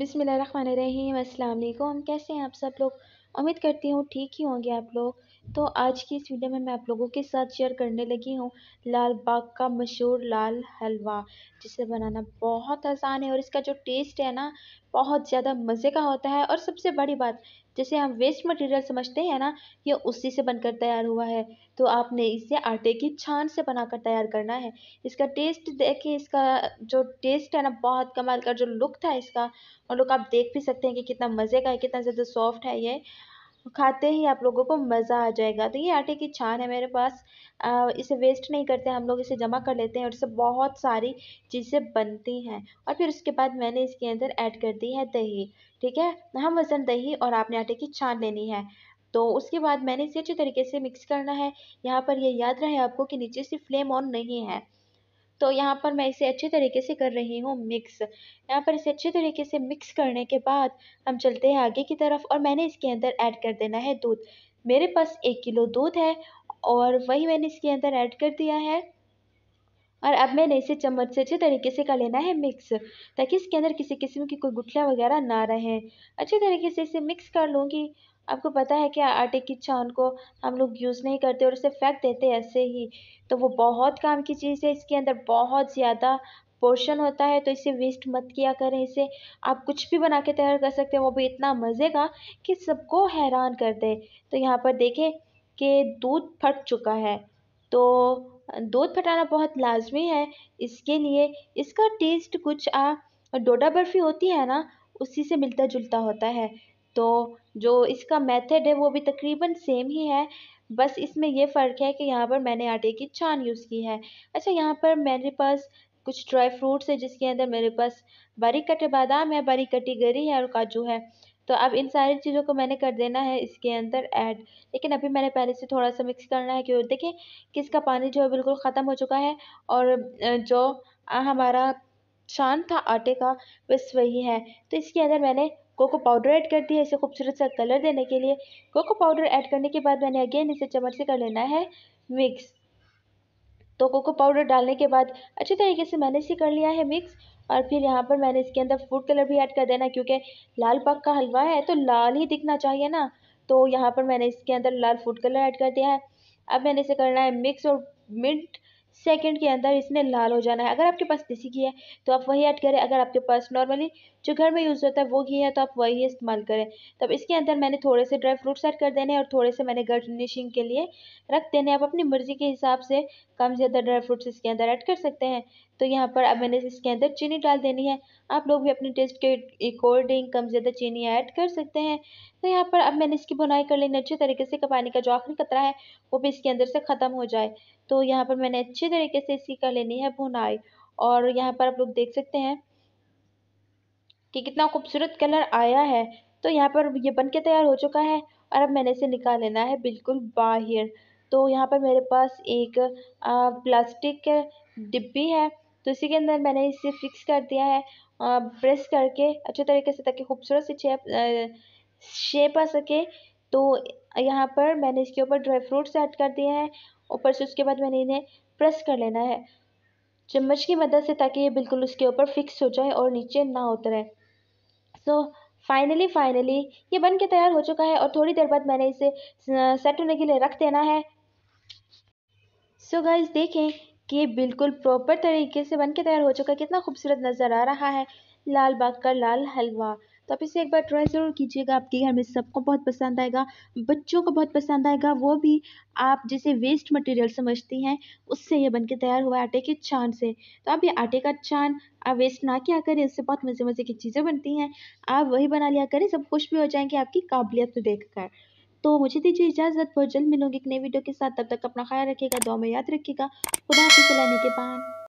बिसम अल्लाम कैसे हैं आप सब लोग उम्मीद करती हूँ ठीक ही होंगे आप लोग तो आज की इस वीडियो में मैं आप लोगों के साथ शेयर करने लगी हूँ लाल बाग का मशहूर लाल हलवा जिसे बनाना बहुत आसान है और इसका जो टेस्ट है ना बहुत ज़्यादा मज़े का होता है और सबसे बड़ी बात जैसे हम वेस्ट मटेरियल समझते हैं ना ये उसी से बनकर तैयार हुआ है तो आपने इसे आटे की छान से बनाकर तैयार करना है इसका टेस्ट देखिए इसका जो टेस्ट है ना बहुत कमाल का जो लुक था इसका और लुक आप देख भी सकते हैं कि कितना मज़े का है कितना ज़्यादा सॉफ्ट है ये खाते ही आप लोगों को मज़ा आ जाएगा तो ये आटे की छान है मेरे पास आ, इसे वेस्ट नहीं करते हम लोग इसे जमा कर लेते हैं और इससे बहुत सारी चीज़ें बनती हैं और फिर उसके बाद मैंने इसके अंदर ऐड कर दी है दही ठीक है हम हाँ, वज़न दही और आपने आटे की छान लेनी है तो उसके बाद मैंने इसे अच्छे तरीके से मिक्स करना है यहाँ पर ये याद रहे आपको कि नीचे से फ्लेम ऑन नहीं है तो यहाँ पर मैं इसे अच्छे तरीके से कर रही हूँ मिक्स यहाँ पर इसे अच्छे तरीके से मिक्स करने के बाद हम चलते हैं आगे की तरफ और मैंने इसके अंदर ऐड कर देना है दूध मेरे पास एक किलो दूध है और वही मैंने इसके अंदर ऐड कर दिया है और अब मैंने इसे चम्मच से अच्छे तरीके से कर लेना है मिक्स ताकि इसके अंदर किसी किस्म की कोई गुठलियाँ वगैरह ना रहें अच्छे तरीके से इसे मिक्स कर लूँगी आपको पता है कि आटे की छान को हम लोग यूज़ नहीं करते और उसे फेंक देते हैं ऐसे ही तो वो बहुत काम की चीज़ है इसके अंदर बहुत ज़्यादा पोर्शन होता है तो इसे वेस्ट मत किया करें इसे आप कुछ भी बना के तैयार कर सकते हैं वो भी इतना मज़े का कि सबको हैरान कर दे तो यहाँ पर देखें कि दूध फट चुका है तो दूध फटाना बहुत लाजमी है इसके लिए इसका टेस्ट कुछ आ डोडा बर्फ़ी होती है ना उसी से मिलता जुलता होता है तो जो इसका मेथड है वो भी तकरीबन सेम ही है बस इसमें ये फ़र्क है कि यहाँ पर मैंने आटे की छान यूज़ की है अच्छा यहाँ पर मेरे पास कुछ ड्राई फ्रूट्स है जिसके अंदर मेरे पास बारीक कटे बादाम है बारीक कटी गरी है और काजू है तो अब इन सारी चीज़ों को मैंने कर देना है इसके अंदर ऐड लेकिन अभी मैंने पहले से थोड़ा सा मिक्स करना है कि देखें कि इसका पानी जो है बिल्कुल ख़त्म हो चुका है और जो हमारा छान था आटे का बस वही है तो इसके अंदर मैंने कोको पाउडर ऐड कर दिया इसे खूबसूरत सा कलर देने के लिए कोको पाउडर ऐड करने के बाद मैंने अगेन इसे चम्मच से कर लेना है मिक्स तो कोको पाउडर डालने के बाद अच्छे तरीके से मैंने इसे कर लिया है मिक्स और फिर यहाँ पर मैंने इसके अंदर फूड कलर भी ऐड कर देना क्योंकि लाल पक का हलवा है तो लाल ही दिखना चाहिए ना तो यहाँ पर मैंने इसके अंदर लाल फूड कलर ऐड कर दिया है अब मैंने इसे करना है मिक्स और मिंट सेकंड के अंदर इसने लाल हो जाना है अगर आपके पास देसी घी है तो आप वही ऐड करें अगर आपके पास नॉर्मली जो घर में यूज़ होता है वो घी है तो आप वही इस्तेमाल करें तब इसके अंदर मैंने थोड़े से ड्राई फ्रूट्स ऐड कर देने और थोड़े से मैंने गार्डनिशिंग के लिए रख देने आप अपनी मर्ज़ी के हिसाब से कम ज़्यादा ड्राई फ्रूट्स इसके अंदर ऐड कर सकते हैं तो यहाँ पर अब मैंने इसके अंदर चीनी डाल देनी है आप लोग भी अपने टेस्ट के अकॉर्डिंग कम ज़्यादा चीनी ऐड कर सकते हैं तो यहाँ पर अब मैंने इसकी बुनाई कर लेनी अच्छे तरीके से पानी का जो आखिरी कतरा है वो भी इसके अंदर से ख़त्म हो जाए तो यहाँ पर मैंने अच्छे तरीके से इसकी कर लेनी है भुनाई और यहाँ पर आप लोग देख सकते हैं कि कितना खूबसूरत कलर आया है तो यहाँ पर ये बन के तैयार हो चुका है और अब मैंने इसे निकाल लेना है बिल्कुल बाहर तो यहाँ पर मेरे पास एक प्लास्टिक डिब्बी है तो इसी के अंदर मैंने इसे फिक्स कर दिया है प्रेस करके अच्छे तरीके से ताकि खूबसूरत सी शेप शेप आ सके तो यहाँ पर मैंने इसके ऊपर ड्राई फ्रूट्स ऐड कर दिए हैं ऊपर से उसके बाद मैंने इन्हें प्रेस कर लेना है चम्मच की मदद से ताकि ये बिल्कुल उसके ऊपर फिक्स हो जाए और नीचे ना उतरे सो फाइनली फाइनली ये बन के तैयार हो चुका है और थोड़ी देर बाद मैंने इसे सेट होने के लिए रख देना है सो so गाइस देखें कि ये बिल्कुल प्रॉपर तरीके से बन के तैयार हो चुका है कितना खूबसूरत नज़र आ रहा है लाल बाग का लाल हलवा तो आप इसे एक बार ट्राई ज़रूर कीजिएगा आपके घर में सबको बहुत पसंद आएगा बच्चों को बहुत पसंद आएगा वो भी आप जिसे वेस्ट मटेरियल समझती हैं उससे ये बनके तैयार हुआ है आटे के छान से तो आप ये आटे का छान आप वेस्ट ना किया करें इससे बहुत मज़े मज़े की चीज़ें बनती हैं आप वही बना लिया करें सब खुश भी हो जाएंगे आपकी काबिलियत को देख कर तो मुझे दीजिए इजाज़त बहुत जल्द मिलूंगी एक नई वीडियो के साथ तब तक अपना ख्याल रखिएगा दो में याद रखिएगा खुदा हाफिज़ के पान